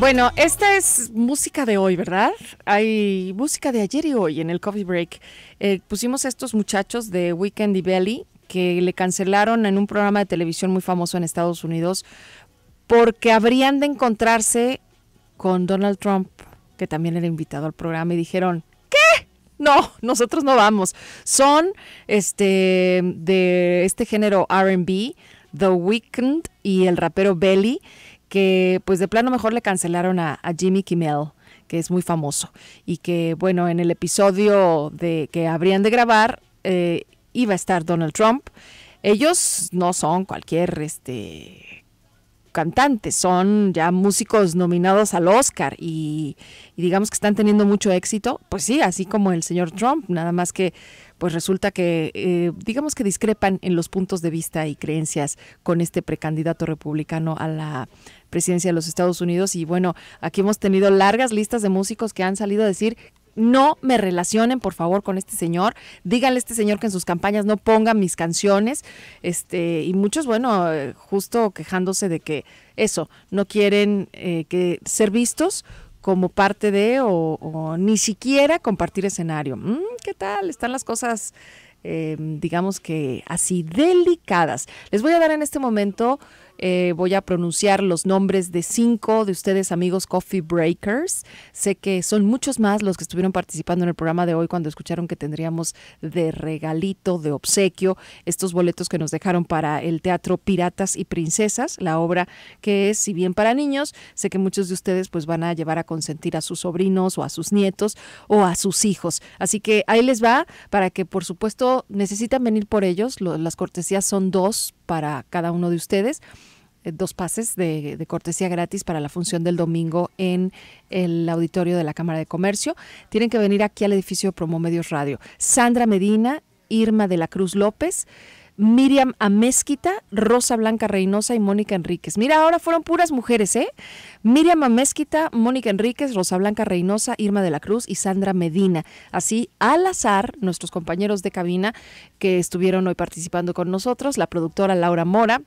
Bueno, esta es música de hoy, ¿verdad? Hay música de ayer y hoy en el Coffee Break. Eh, pusimos a estos muchachos de Weekend y Belly que le cancelaron en un programa de televisión muy famoso en Estados Unidos porque habrían de encontrarse con Donald Trump, que también era invitado al programa, y dijeron, ¿qué? No, nosotros no vamos. Son este de este género RB, The Weekend y el rapero Belly que pues de plano mejor le cancelaron a, Jimmy Kimmel que es muy famoso y que bueno en el episodio de que habrían de grabar eh, iba a estar Donald Trump ellos no son cualquier este cantantes, son ya músicos nominados al Oscar y, digamos que están teniendo mucho éxito, pues sí, así como el señor Trump, nada más que pues resulta que eh, digamos que discrepan en los puntos de vista y creencias con este precandidato republicano a la presidencia de los Estados Unidos y bueno, aquí hemos tenido largas listas de músicos que han salido a decir no me relacionen, por favor, con este señor. Díganle a este señor que en sus campañas no pongan mis canciones. Este, y muchos, bueno, justo quejándose de que eso, no quieren eh, que ser vistos como parte de o, ni siquiera compartir escenario. Mm, ¿Qué tal? Están las cosas, eh, digamos que así, delicadas. Les voy a dar en este momento eh, voy a pronunciar los nombres de cinco de ustedes, amigos Coffee Breakers. Sé que son muchos más los que estuvieron participando en el programa de hoy cuando escucharon que tendríamos de regalito, de obsequio, estos boletos que nos dejaron para el teatro Piratas y Princesas, la obra que es, si bien para niños, sé que muchos de ustedes pues van a llevar a consentir a sus sobrinos o a sus nietos o a sus hijos. Así que ahí les va para que, por supuesto, necesitan venir por ellos. las cortesías son dos para cada uno de ustedes eh, dos pases de, cortesía gratis para la función del domingo en el auditorio de la Cámara de Comercio. Tienen que venir aquí al edificio Promo Medios Radio. Sandra Medina, Irma de la Cruz López. Miriam Amezquita, Rosa Blanca Reynosa y Mónica Enríquez. Mira, ahora fueron puras mujeres, ¿eh? Miriam Amezquita, Mónica Enríquez, Rosa Blanca Reynosa, Irma de la Cruz y Sandra Medina. Así, al azar, nuestros compañeros de cabina que estuvieron hoy participando con nosotros, la productora Laura Mora,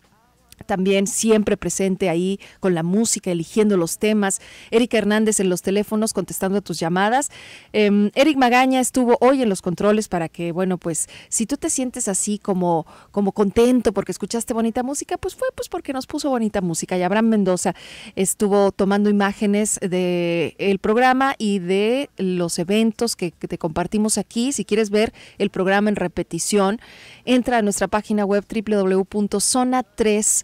también siempre presente ahí con la música, eligiendo los temas. Erika Hernández en los teléfonos contestando a tus llamadas. Em, Eric Magaña estuvo hoy en los controles para que, bueno, pues si tú te sientes así como, como contento porque escuchaste bonita música, pues fue pues porque nos puso bonita música. Y Abraham Mendoza estuvo tomando imágenes del el programa y de los eventos que, que te compartimos aquí. Si quieres ver el programa en repetición, entra a nuestra página web www.zona3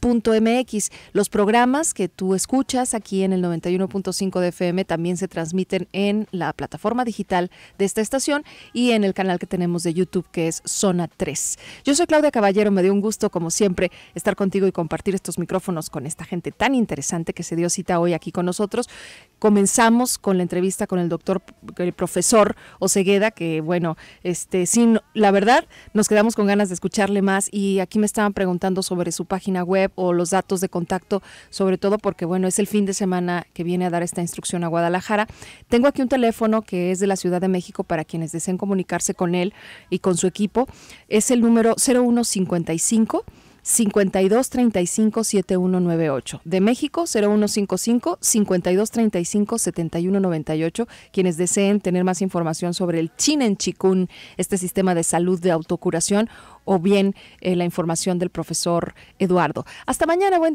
.mx. Los programas que tú escuchas aquí en el 91.5 de FM también se transmiten en la plataforma digital de esta estación y en el canal que tenemos de YouTube que es Zona 3. Yo soy Claudia Caballero, me dio un gusto como siempre estar contigo y compartir estos micrófonos con esta gente tan interesante que se dio cita hoy aquí con nosotros. Comenzamos con la entrevista con el doctor, el profesor Osegueda, que bueno, este, sin, la verdad, nos quedamos con ganas de escucharle más y aquí me estaban preguntando sobre su página web o los datos de contacto, sobre todo porque, bueno, es el fin de semana que viene a dar esta instrucción a Guadalajara. Tengo aquí un teléfono que es de la Ciudad de México para quienes deseen comunicarse con él y con su equipo. Es el número 0155. 5235-7198. De México, 0155-5235-7198. Quienes deseen tener más información sobre el Chinen Chikun, este sistema de salud de autocuración, o bien eh, la información del profesor Eduardo. Hasta mañana, buen día.